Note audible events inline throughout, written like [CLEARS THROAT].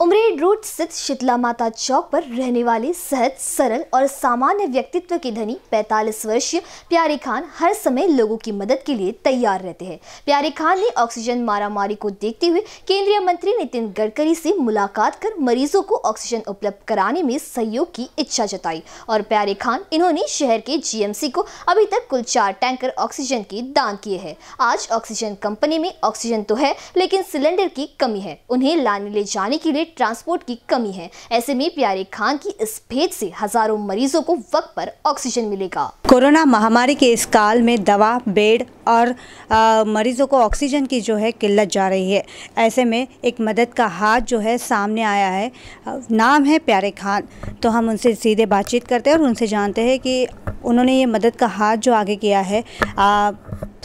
Umred road स्थित शीतला माता चौक पर रहने वाली सहज सरल और सामान्य व्यक्तित्व की धनी 45 वर्षीय प्यारी खान हर समय लोगों की मदद के लिए तैयार रहते हैं प्यारी खान ने ऑक्सीजन मारामारी को देखते हुए केंद्रीय मंत्री नितिन गडकरी से मुलाकात कर मरीजों को ऑक्सीजन उपलब्ध कराने में सहयोग की इच्छा जताई और प्यारे खान इन्होंने शहर के जीएमसी को अभी तक कुल चार टैंकर ऑक्सीजन के दान किए हैं आज ऑक्सीजन कंपनी में ऑक्सीजन तो है लेकिन सिलेंडर की कमी है उन्हें लाने ले जाने के लिए पब्लिक ट्रांसपोर्ट की कमी है ऐसे में प्यारे खान की इस भेद से हजारों मरीजों को वक्त पर ऑक्सीजन मिलेगा कोरोना महामारी के इस काल में दवा बेड और आ, मरीजों को ऑक्सीजन की जो है किल्लत जा रही है ऐसे में एक मदद का हाथ जो है सामने आया है नाम है प्यारे खान तो हम उनसे सीधे बातचीत करते हैं और उनसे जानते हैं कि उन्होंने ये मदद का हाथ जो आगे किया है आ,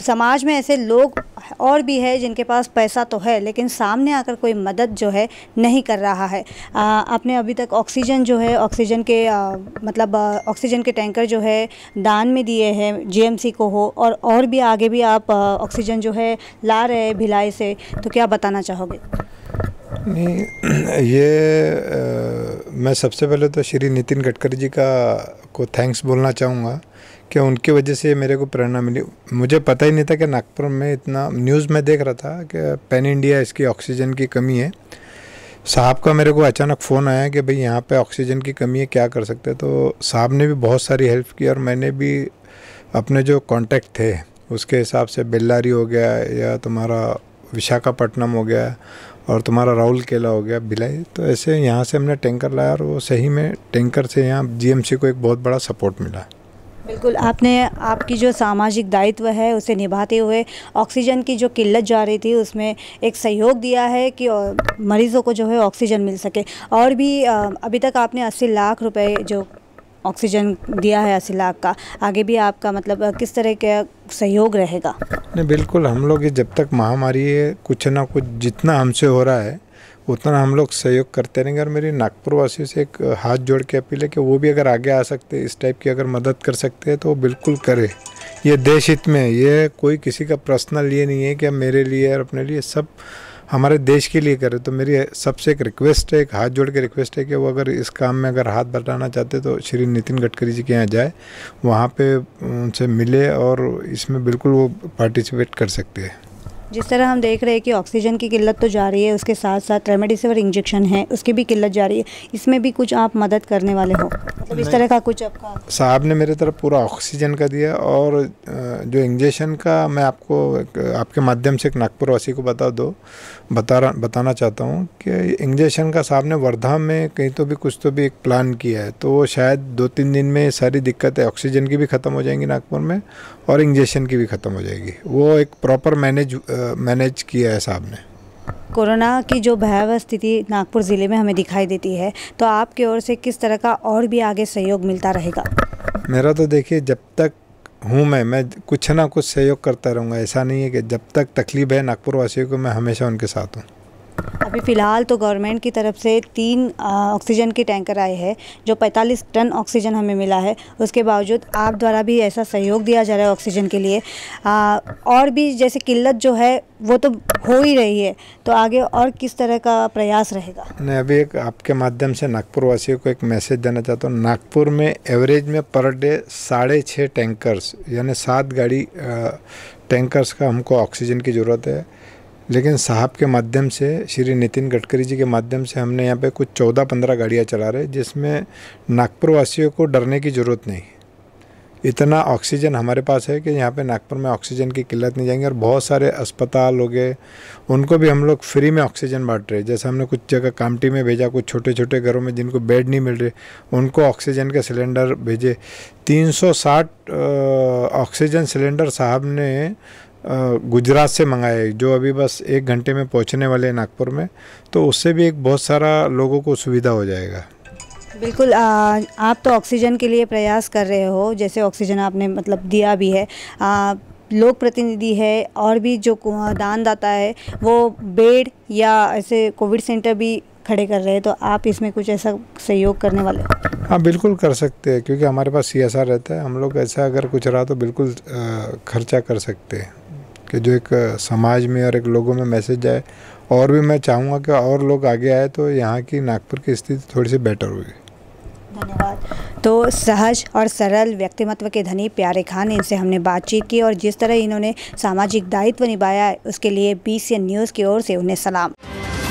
समाज में ऐसे लोग है और भी है जिनके पास पैसा तो है लेकिन सामने आकर कोई मदद जो है नहीं कर रहा है आ, आपने अभी तक ऑक्सीजन जो है ऑक्सीजन के आ, मतलब ऑक्सीजन के टैंकर जो है दान में दिए हैं जीएमसी को हो और और भी आगे भी आप ऑक्सीजन जो है ला रहे हैं भिलाई से तो क्या बताना चाहोगे नहीं [CLEARS THROAT] ये आ, मैं सबसे पहले तो श्री नितिन गडकरी जी का को थैंक्स बोलना चाहूँगा कि उनकी वजह से मेरे को प्रेरणा मिली मुझे पता ही नहीं था कि नागपुर में इतना न्यूज़ में देख रहा था कि पैन इंडिया इसकी ऑक्सीजन की कमी है साहब का मेरे को अचानक फ़ोन आया कि भाई यहाँ पे ऑक्सीजन की कमी है क्या कर सकते तो साहब ने भी बहुत सारी हेल्प की और मैंने भी अपने जो कॉन्टैक्ट थे उसके हिसाब से बेल्लारी हो गया या तुम्हारा विशाखापट्टनम हो गया और तुम्हारा राहुल केला हो गया भिलाई तो ऐसे यहाँ से हमने टैंकर लाया और वो सही में टैंकर से यहाँ जीएमसी को एक बहुत बड़ा सपोर्ट मिला बिल्कुल आपने आपकी जो सामाजिक दायित्व है उसे निभाते हुए ऑक्सीजन की जो किल्लत जा रही थी उसमें एक सहयोग दिया है कि मरीज़ों को जो है ऑक्सीजन मिल सके और भी अभी तक आपने 80 लाख रुपए जो ऑक्सीजन दिया है असिला लाख का आगे भी आपका मतलब किस तरह का सहयोग रहेगा नहीं बिल्कुल हम लोग जब तक महामारी है कुछ ना कुछ जितना हमसे हो रहा है उतना हम लोग सहयोग करते रहेंगे और मेरी नागपुर वासियों से एक हाथ जोड़ के अपील है कि वो भी अगर आगे आ सकते इस टाइप की अगर मदद कर सकते हैं तो वो बिल्कुल करें ये देश हित में ये कोई किसी का पर्सनल ये नहीं है कि मेरे लिए और अपने लिए सब हमारे देश के लिए करें तो मेरी सबसे एक रिक्वेस्ट है एक हाथ जोड़ के रिक्वेस्ट है कि वो अगर इस काम में अगर हाथ बटाना चाहते तो श्री नितिन गडकरी जी के यहाँ जाए वहाँ पे उनसे मिले और इसमें बिल्कुल वो पार्टिसिपेट कर सकते हैं जिस तरह हम देख रहे हैं कि ऑक्सीजन की किल्लत तो जा रही है उसके साथ साथ रेमडेसिविर इंजेक्शन है उसकी भी किल्लत जा रही है इसमें भी कुछ आप मदद करने वाले हो मतलब इस तरह का कुछ आपका साहब ने मेरे तरफ पूरा ऑक्सीजन का दिया और जो इंजेक्शन का मैं आपको आपके माध्यम से एक नागपुर वासी को बता दो बता बताना चाहता हूँ कि इंजेक्शन का साहब ने वर्धा में कहीं तो भी कुछ तो भी एक प्लान किया है तो वो शायद दो तीन दिन में सारी दिक्कतें ऑक्सीजन की भी ख़त्म हो जाएंगी नागपुर में और इंजेक्शन की भी ख़त्म हो जाएगी वो एक प्रॉपर मैनेज मैनेज किया है साहब ने कोरोना की जो भयावह स्थिति नागपुर ज़िले में हमें दिखाई देती है तो आपकी ओर से किस तरह का और भी आगे सहयोग मिलता रहेगा मेरा तो देखिए जब तक हूँ मैं मैं कुछ ना कुछ सहयोग करता रहूँगा ऐसा नहीं है कि जब तक तकलीफ है नागपुर वासियों को मैं हमेशा उनके साथ हूँ अभी फ़िलहाल तो गवर्नमेंट की तरफ से तीन ऑक्सीजन के टैंकर आए हैं जो 45 टन ऑक्सीजन हमें मिला है उसके बावजूद आप द्वारा भी ऐसा सहयोग दिया जा रहा है ऑक्सीजन के लिए आ, और भी जैसे किल्लत जो है वो तो हो ही रही है तो आगे और किस तरह का प्रयास रहेगा मैं अभी एक आपके माध्यम से नागपुर वासियों को एक मैसेज देना चाहता हूँ नागपुर में एवरेज में पर डे साढ़े छः टैंकर्स यानी सात गाड़ी टैंकर्स का हमको ऑक्सीजन की ज़रूरत है लेकिन साहब के माध्यम से श्री नितिन गडकरी जी के माध्यम से हमने यहाँ पे कुछ चौदह पंद्रह गाड़ियाँ चला रहे जिसमें नागपुर वासियों को डरने की ज़रूरत नहीं इतना ऑक्सीजन हमारे पास है कि यहाँ पे नागपुर में ऑक्सीजन की किल्लत नहीं जाएंगी और बहुत सारे अस्पताल हो गए उनको भी हम लोग फ्री में ऑक्सीजन बांट रहे जैसे हमने कुछ जगह कामटी में भेजा कुछ छोटे छोटे घरों में जिनको बेड नहीं मिल रहे उनको ऑक्सीजन के सिलेंडर भेजे 360 ऑक्सीजन सिलेंडर साहब ने गुजरात से मंगाए जो अभी बस एक घंटे में पहुंचने वाले हैं नागपुर में तो उससे भी एक बहुत सारा लोगों को सुविधा हो जाएगा बिल्कुल आ, आप तो ऑक्सीजन के लिए प्रयास कर रहे हो जैसे ऑक्सीजन आपने मतलब दिया भी है आ, लोक प्रतिनिधि है और भी जो दानदाता है वो बेड या ऐसे कोविड सेंटर भी खड़े कर रहे हैं तो आप इसमें कुछ ऐसा सहयोग करने वाले हाँ बिल्कुल कर सकते हैं क्योंकि हमारे पास सी रहता है हम लोग ऐसा अगर कुछ रहा तो बिल्कुल खर्चा कर सकते हैं कि जो एक समाज में और एक लोगों में मैसेज जाए और भी मैं चाहूँगा कि और लोग आगे आए तो यहाँ की नागपुर की स्थिति थोड़ी सी बेटर होगी धन्यवाद तो सहज और सरल व्यक्तिमत्व के धनी प्यारे खान इनसे हमने बातचीत की और जिस तरह इन्होंने सामाजिक दायित्व निभाया उसके लिए बी न्यूज़ की ओर से उन्हें सलाम